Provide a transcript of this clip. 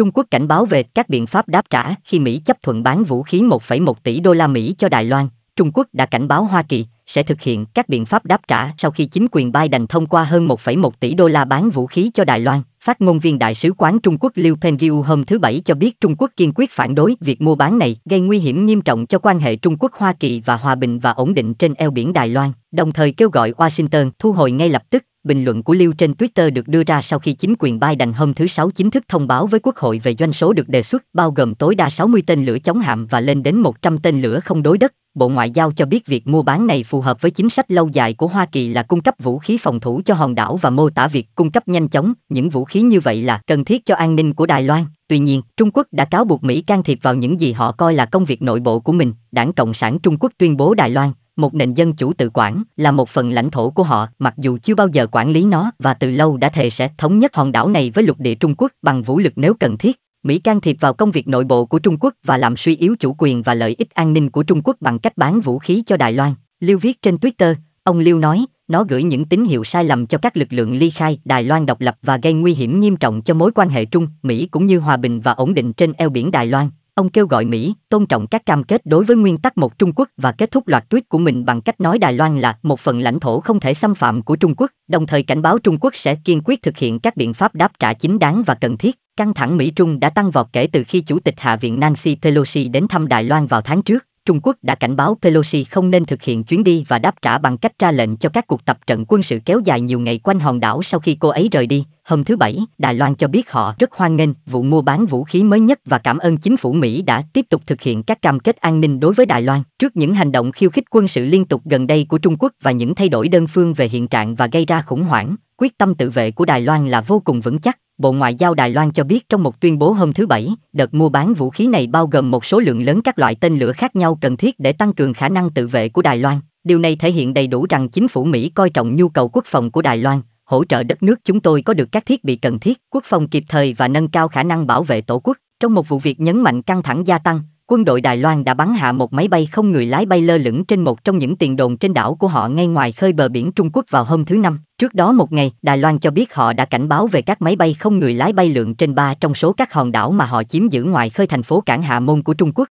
Trung Quốc cảnh báo về các biện pháp đáp trả khi Mỹ chấp thuận bán vũ khí 1,1 tỷ đô la Mỹ cho Đài Loan. Trung Quốc đã cảnh báo Hoa Kỳ sẽ thực hiện các biện pháp đáp trả sau khi chính quyền Biden thông qua hơn 1,1 tỷ đô la bán vũ khí cho Đài Loan. Phát ngôn viên Đại sứ quán Trung Quốc Liu Pengyu hôm thứ Bảy cho biết Trung Quốc kiên quyết phản đối việc mua bán này gây nguy hiểm nghiêm trọng cho quan hệ Trung Quốc-Hoa Kỳ và hòa bình và ổn định trên eo biển Đài Loan, đồng thời kêu gọi Washington thu hồi ngay lập tức Bình luận của Liu trên Twitter được đưa ra sau khi chính quyền Biden hôm thứ Sáu chính thức thông báo với Quốc hội về doanh số được đề xuất, bao gồm tối đa 60 tên lửa chống hạm và lên đến 100 tên lửa không đối đất, Bộ Ngoại giao cho biết việc mua bán này phù hợp với chính sách lâu dài của Hoa Kỳ là cung cấp vũ khí phòng thủ cho hòn đảo và mô tả việc cung cấp nhanh chóng những vũ khí như vậy là cần thiết cho an ninh của Đài Loan. Tuy nhiên, Trung Quốc đã cáo buộc Mỹ can thiệp vào những gì họ coi là công việc nội bộ của mình. Đảng Cộng sản Trung Quốc tuyên bố Đài Loan, một nền dân chủ tự quản, là một phần lãnh thổ của họ, mặc dù chưa bao giờ quản lý nó và từ lâu đã thề sẽ thống nhất hòn đảo này với lục địa Trung Quốc bằng vũ lực nếu cần thiết. Mỹ can thiệp vào công việc nội bộ của Trung Quốc và làm suy yếu chủ quyền và lợi ích an ninh của Trung Quốc bằng cách bán vũ khí cho Đài Loan. Lưu viết trên Twitter, ông Lưu nói, nó gửi những tín hiệu sai lầm cho các lực lượng ly khai Đài Loan độc lập và gây nguy hiểm nghiêm trọng cho mối quan hệ Trung, Mỹ cũng như hòa bình và ổn định trên eo biển Đài Loan. Ông kêu gọi Mỹ tôn trọng các cam kết đối với nguyên tắc một Trung Quốc và kết thúc loạt tweet của mình bằng cách nói Đài Loan là một phần lãnh thổ không thể xâm phạm của Trung Quốc, đồng thời cảnh báo Trung Quốc sẽ kiên quyết thực hiện các biện pháp đáp trả chính đáng và cần thiết. Căng thẳng Mỹ-Trung đã tăng vọt kể từ khi Chủ tịch Hạ viện Nancy Pelosi đến thăm Đài Loan vào tháng trước. Trung Quốc đã cảnh báo Pelosi không nên thực hiện chuyến đi và đáp trả bằng cách ra lệnh cho các cuộc tập trận quân sự kéo dài nhiều ngày quanh hòn đảo sau khi cô ấy rời đi. Hôm thứ Bảy, Đài Loan cho biết họ rất hoan nghênh vụ mua bán vũ khí mới nhất và cảm ơn chính phủ Mỹ đã tiếp tục thực hiện các cam kết an ninh đối với Đài Loan trước những hành động khiêu khích quân sự liên tục gần đây của Trung Quốc và những thay đổi đơn phương về hiện trạng và gây ra khủng hoảng quyết tâm tự vệ của Đài Loan là vô cùng vững chắc. Bộ Ngoại giao Đài Loan cho biết trong một tuyên bố hôm thứ Bảy, đợt mua bán vũ khí này bao gồm một số lượng lớn các loại tên lửa khác nhau cần thiết để tăng cường khả năng tự vệ của Đài Loan. Điều này thể hiện đầy đủ rằng chính phủ Mỹ coi trọng nhu cầu quốc phòng của Đài Loan, hỗ trợ đất nước chúng tôi có được các thiết bị cần thiết, quốc phòng kịp thời và nâng cao khả năng bảo vệ tổ quốc. Trong một vụ việc nhấn mạnh căng thẳng gia tăng, quân đội Đài Loan đã bắn hạ một máy bay không người lái bay lơ lửng trên một trong những tiền đồn trên đảo của họ ngay ngoài khơi bờ biển Trung Quốc vào hôm thứ Năm. Trước đó một ngày, Đài Loan cho biết họ đã cảnh báo về các máy bay không người lái bay lượn trên ba trong số các hòn đảo mà họ chiếm giữ ngoài khơi thành phố Cảng Hạ Môn của Trung Quốc.